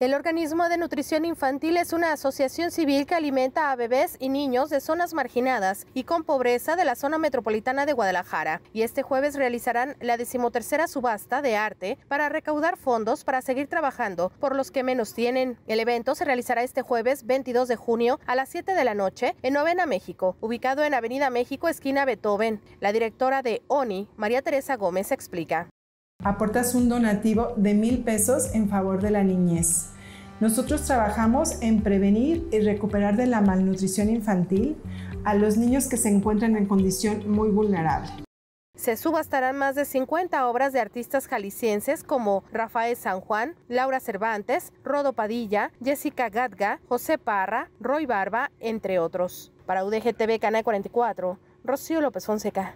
El Organismo de Nutrición Infantil es una asociación civil que alimenta a bebés y niños de zonas marginadas y con pobreza de la zona metropolitana de Guadalajara. Y este jueves realizarán la decimotercera subasta de arte para recaudar fondos para seguir trabajando por los que menos tienen. El evento se realizará este jueves 22 de junio a las 7 de la noche en Novena México, ubicado en Avenida México, esquina Beethoven. La directora de ONI, María Teresa Gómez, explica aportas un donativo de mil pesos en favor de la niñez. Nosotros trabajamos en prevenir y recuperar de la malnutrición infantil a los niños que se encuentran en condición muy vulnerable. Se subastarán más de 50 obras de artistas jaliscienses como Rafael San Juan, Laura Cervantes, Rodo Padilla, Jessica Gadga, José Parra, Roy Barba, entre otros. Para UDGTV Canal 44, Rocío López Fonseca.